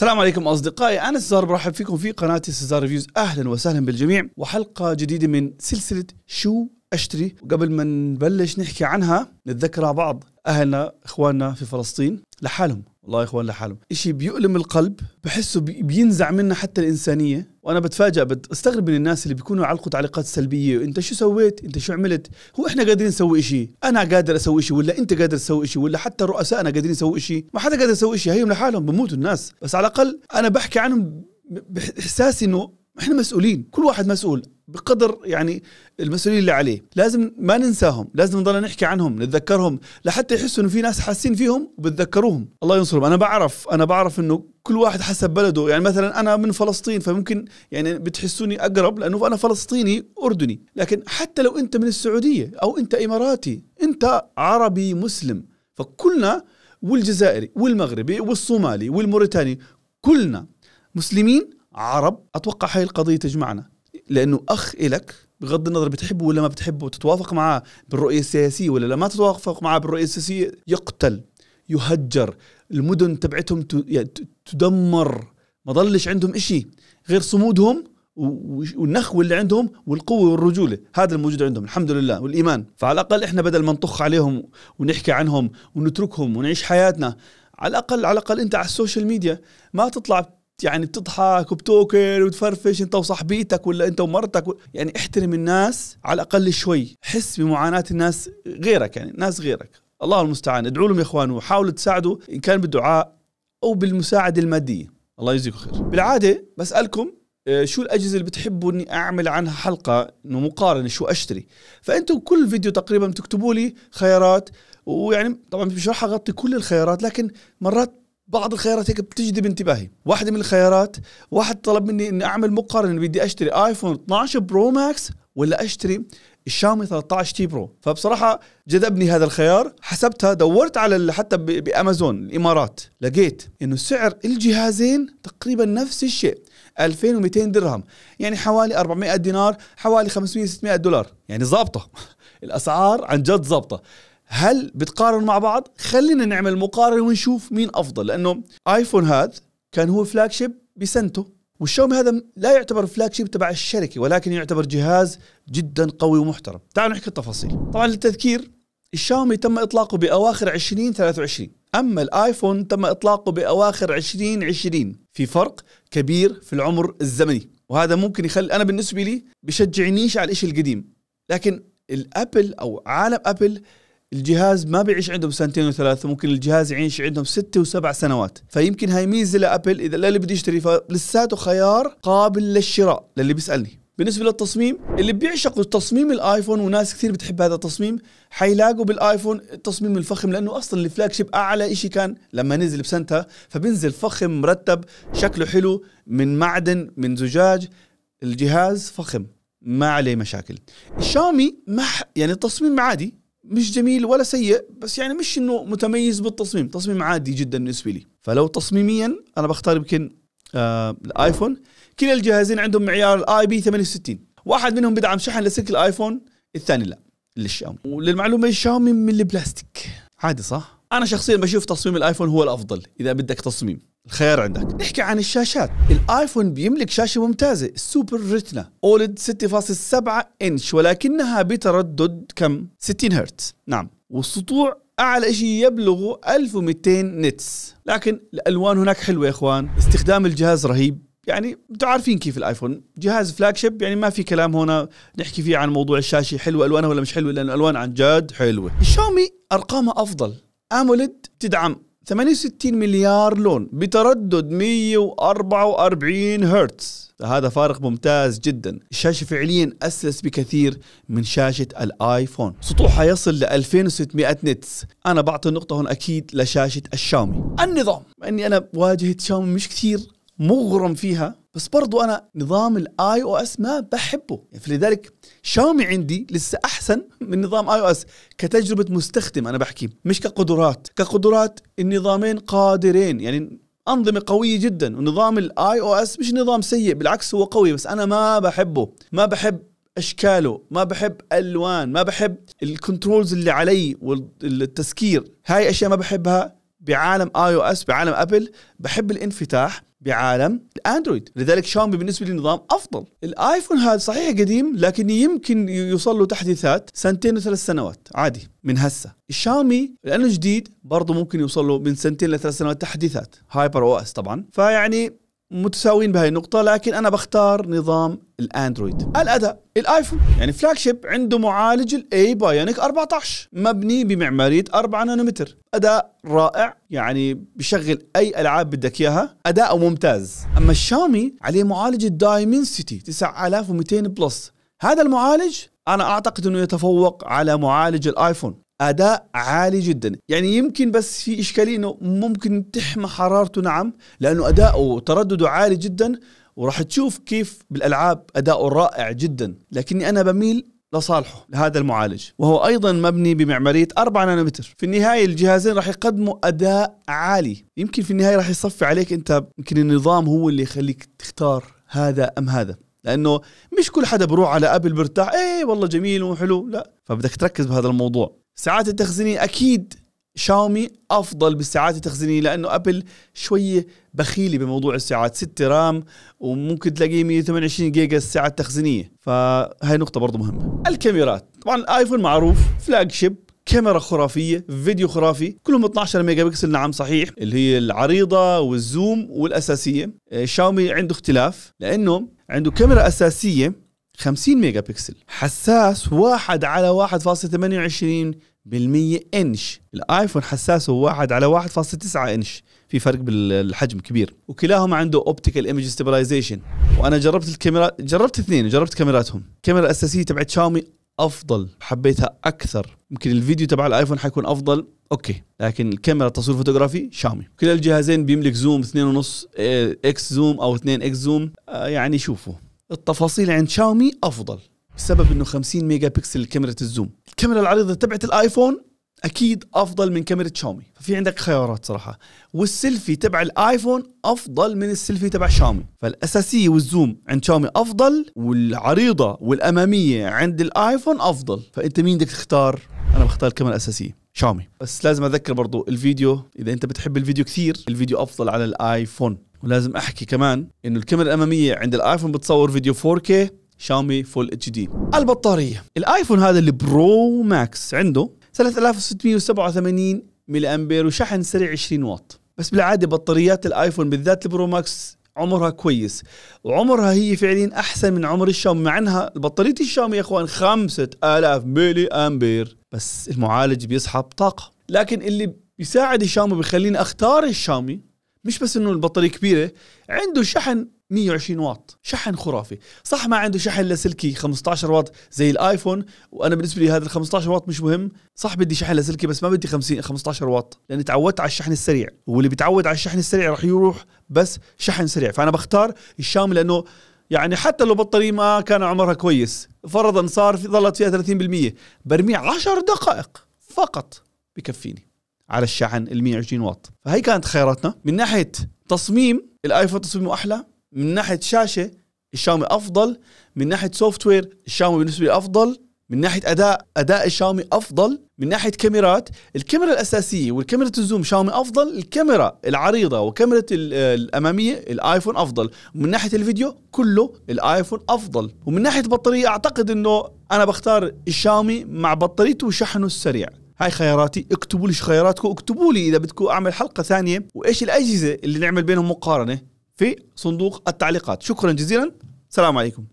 السلام عليكم اصدقائي انا سزار برحب فيكم في قناتي سزار ريفيوز اهلا وسهلا بالجميع وحلقه جديده من سلسله شو اشتري وقبل ما نبلش نحكي عنها نتذكرها بعض اهلنا اخواننا في فلسطين لحالهم الله يا اخوان لحالهم شيء بيؤلم القلب بحسه بينزع منا حتى الانسانيه وانا بتفاجئ بستغرب من الناس اللي بيكونوا يعلقوا تعليقات سلبيه انت شو سويت انت شو عملت هو احنا قادرين نسوي شيء انا قادر اسوي شيء ولا انت قادر تسوي شيء ولا حتى رؤسائنا قادرين يسوي شيء ما حدا قادر يسوي شيء هيهم لحالهم بموتوا الناس بس على الاقل انا بحكي عنهم باحساسي انه احنا مسؤولين كل واحد مسؤول بقدر يعني المسؤوليه اللي عليه لازم ما ننساهم لازم نضل نحكي عنهم نتذكرهم لحتى يحسوا انه في ناس حاسين فيهم وبتذكروهم الله ينصرهم انا بعرف انا بعرف انه كل واحد حسب بلده يعني مثلا انا من فلسطين فممكن يعني بتحسوني اقرب لانه انا فلسطيني اردني لكن حتى لو انت من السعوديه او انت اماراتي انت عربي مسلم فكلنا والجزائري والمغربي والصومالي والموريتاني كلنا مسلمين عرب اتوقع هاي القضيه تجمعنا لانه اخ الك بغض النظر بتحبه ولا ما بتحبه تتوافق معاه بالرؤيه السياسيه ولا لا ما تتوافق معاه بالرؤيه السياسيه يقتل يهجر المدن تبعتهم تدمر ما ضلش عندهم إشي غير صمودهم والنخوة اللي عندهم والقوة والرجولة هذا الموجود عندهم الحمد لله والإيمان فعلى الأقل إحنا بدل ما نطخ عليهم ونحكي عنهم ونتركهم ونعيش حياتنا على الأقل على الأقل أنت على السوشيال ميديا ما تطلع يعني بتضحك وبتوكل وتفرفش انت وصاحبيتك ولا انت ومرتك و... يعني احترم الناس على الاقل شوي حس بمعاناه الناس غيرك يعني ناس غيرك الله المستعان ادعوا لهم يا اخوان وحاولوا تساعدوا ان كان بالدعاء او بالمساعده الماديه الله يجزيكم خير بالعاده بسالكم آه، شو الاجهزه اللي بتحبوا اني اعمل عنها حلقه انه مقارنه شو اشتري فانتم كل فيديو تقريبا بتكتبوا لي خيارات ويعني طبعا مش راح اغطي كل الخيارات لكن مرات بعض الخيارات هيك بتجذب انتباهي واحده من الخيارات واحد طلب مني اني اعمل مقارنه بدي اشتري ايفون 12 برو ماكس ولا اشتري الشاومي 13 تي برو فبصراحه جذبني هذا الخيار حسبتها دورت على حتى بامازون الامارات لقيت انه سعر الجهازين تقريبا نفس الشيء 2200 درهم يعني حوالي 400 دينار حوالي 500 600 دولار يعني ظابطه الاسعار عن جد ظابطه هل بتقارن مع بعض خلينا نعمل مقارنه ونشوف مين افضل لانه ايفون هذا كان هو فلاج شيب بسنته والشاومي هذا لا يعتبر فلاج شيب تبع الشركه ولكن يعتبر جهاز جدا قوي ومحترم تعالوا نحكي التفاصيل طبعا للتذكير الشاومي تم اطلاقه باواخر 2023 اما الايفون تم اطلاقه باواخر 2020 في فرق كبير في العمر الزمني وهذا ممكن يخلي انا بالنسبه لي بشجعنيش على الشيء القديم لكن الابل او عالم ابل الجهاز ما بيعيش عندهم سنتين وثلاثة ممكن الجهاز يعيش عندهم ستة وسبع سنوات فيمكن هاي ميزة لأبل إذا للي بده يشتري فلساته خيار قابل للشراء للي بيسألني بالنسبة للتصميم اللي بيعشقوا تصميم الايفون وناس كثير بتحب هذا التصميم حيلاقوا بالايفون التصميم الفخم لانه اصلا الفلاج شيب اعلى شيء كان لما نزل بسنتها فبنزل فخم مرتب شكله حلو من معدن من زجاج الجهاز فخم ما عليه مشاكل الشاومي ما يعني التصميم عادي مش جميل ولا سيء بس يعني مش انه متميز بالتصميم تصميم عادي جدا بالنسبه لي فلو تصميميا انا بختار يمكن آه الايفون كلا الجهازين عندهم معيار الاي بي 68 واحد منهم بدعم شحن لسلك الايفون الثاني لا للشاومي وللمعلومه الشاومي من البلاستيك عادي صح انا شخصيا بشوف تصميم الايفون هو الافضل اذا بدك تصميم الخيار عندك نحكي عن الشاشات الايفون بيملك شاشه ممتازه السوبر ريتنا اولد 6.7 انش ولكنها بتردد كم 60 هرتز نعم والسطوع اعلى شيء يبلغ 1200 نتس لكن الالوان هناك حلوه يا اخوان استخدام الجهاز رهيب يعني انتم عارفين كيف الايفون جهاز فلاج شيب يعني ما في كلام هنا نحكي فيه عن موضوع الشاشه حلوه الوانها ولا مش حلوه لان الالوان عن جد حلوه الشاومي ارقامها افضل اموليد تدعم 68 مليار لون بتردد 144 هرتز هذا فارق ممتاز جدا الشاشة فعليا أسلس بكثير من شاشة الآيفون سطوحها يصل ل 2600 نتس أنا بعطي النقطة هون أكيد لشاشة الشاومي النظام أني أنا واجهة شاومي مش كثير مغرم فيها بس برضو انا نظام الاي او اس ما بحبه يعني فلذلك شاومي عندي لسه احسن من نظام اي او اس كتجربه مستخدم انا بحكي مش كقدرات كقدرات النظامين قادرين يعني انظمه قويه جدا ونظام الاي او اس مش نظام سيء بالعكس هو قوي بس انا ما بحبه ما بحب اشكاله ما بحب الوان ما بحب الكنترولز اللي علي والتسكير هاي اشياء ما بحبها بعالم اي او اس بعالم ابل بحب الانفتاح بعالم الاندرويد لذلك شاومي بالنسبه لي نظام افضل الايفون هذا صحيح قديم لكن يمكن يوصل له تحديثات سنتين وثلاث سنوات عادي من هسه الشاومي لانه جديد برضه ممكن يوصل له من سنتين لثلاث سنوات تحديثات هايبر او اس طبعا فيعني متساويين بهاي النقطة لكن أنا بختار نظام الأندرويد الأداء الآيفون يعني فلاج شيب عنده معالج الأي بايونيك 14 مبني بمعمارية 4 نانومتر أداء رائع يعني بشغل أي ألعاب بدك إياها أداء ممتاز أما الشاومي عليه معالج الدايمنسيتي 9200 بلس هذا المعالج أنا أعتقد أنه يتفوق على معالج الآيفون اداء عالي جدا يعني يمكن بس في اشكاليه انه ممكن تحمى حرارته نعم لانه اداؤه وتردده عالي جدا وراح تشوف كيف بالالعاب اداؤه رائع جدا لكني انا بميل لصالحه لهذا المعالج وهو ايضا مبني بمعماريه 4 نانومتر في النهايه الجهازين راح يقدموا اداء عالي يمكن في النهايه راح يصفي عليك انت يمكن النظام هو اللي يخليك تختار هذا ام هذا لانه مش كل حدا بروح على ابل برتاح ايه والله جميل وحلو لا فبدك تركز بهذا الموضوع ساعات التخزينيه اكيد شاومي افضل بالساعات التخزينيه لانه ابل شويه بخيله بموضوع الساعات 6 رام وممكن تلاقيه 128 جيجا الساعه التخزينيه فهي نقطه برضه مهمه الكاميرات طبعا الايفون معروف فلاج شيب كاميرا خرافية فيديو خرافي كلهم 12 ميجا بكسل نعم صحيح اللي هي العريضة والزوم والأساسية آه، شاومي عنده اختلاف لأنه عنده كاميرا أساسية 50 ميجا بكسل حساس 1 على 1.28% بالمية انش الايفون حساسه 1 على 1.9 انش في فرق بالحجم كبير وكلاهما عنده اوبتيكال ايمج ستابلايزيشن وانا جربت الكاميرا جربت اثنين جربت كاميراتهم الكاميرا الاساسيه تبعت شاومي افضل حبيتها اكثر يمكن الفيديو تبع الايفون حيكون افضل اوكي لكن الكاميرا التصوير فوتوغرافي شاومي كلا الجهازين بيملك زوم 2.5 إيه، اكس زوم او 2 اكس زوم آه، يعني شوفوا التفاصيل عند شاومي افضل بسبب انه 50 ميجا بكسل كاميرا الزوم الكاميرا العريضه تبعت الايفون اكيد افضل من كاميرا شاومي ففي عندك خيارات صراحه والسيلفي تبع الايفون افضل من السيلفي تبع شاومي فالاساسيه والزوم عند شاومي افضل والعريضه والاماميه عند الايفون افضل فانت مين بدك تختار انا بختار الكاميرا الاساسيه شاومي بس لازم اذكر برضو الفيديو اذا انت بتحب الفيديو كثير الفيديو افضل على الايفون ولازم احكي كمان انه الكاميرا الاماميه عند الايفون بتصور فيديو 4K شاومي فول اتش دي البطاريه الايفون هذا اللي برو ماكس عنده 3687 ملي امبير وشحن سريع 20 واط بس بالعاده بطاريات الايفون بالذات البرو ماكس عمرها كويس وعمرها هي فعليا احسن من عمر الشاومي مع انها بطاريه الشاومي يا اخوان 5000 ملي امبير بس المعالج بيسحب طاقه لكن اللي بيساعد الشاومي بيخليني اختار الشاومي مش بس انه البطاريه كبيره عنده شحن 120 واط شحن خرافي صح ما عنده شحن لاسلكي 15 واط زي الايفون وانا بالنسبه لي هذا ال 15 واط مش مهم صح بدي شحن لاسلكي بس ما بدي 50 15 واط لاني تعودت على الشحن السريع واللي بيتعود على الشحن السريع راح يروح بس شحن سريع فانا بختار الشاومي لانه يعني حتى لو بطاريه ما كان عمرها كويس فرضا صار في ظلت فيها 30% برميه 10 دقائق فقط بكفيني على الشحن ال 120 واط فهي كانت خياراتنا من ناحيه تصميم الايفون تصميمه احلى من ناحيه شاشه الشاومي افضل من ناحيه سوفت وير الشاومي بالنسبه لي افضل من ناحيه اداء اداء الشاومي افضل من ناحيه كاميرات الكاميرا الاساسيه والكاميرا الزوم شاومي افضل الكاميرا العريضه وكاميرا الاماميه الايفون افضل ومن ناحيه الفيديو كله الايفون افضل ومن ناحيه بطاريه اعتقد انه انا بختار الشاومي مع بطاريته وشحنه السريع هاي خياراتي اكتبوا لي خياراتكم اكتبوا لي اذا بدكم اعمل حلقه ثانيه وايش الاجهزه اللي نعمل بينهم مقارنه في صندوق التعليقات شكرا جزيلا سلام عليكم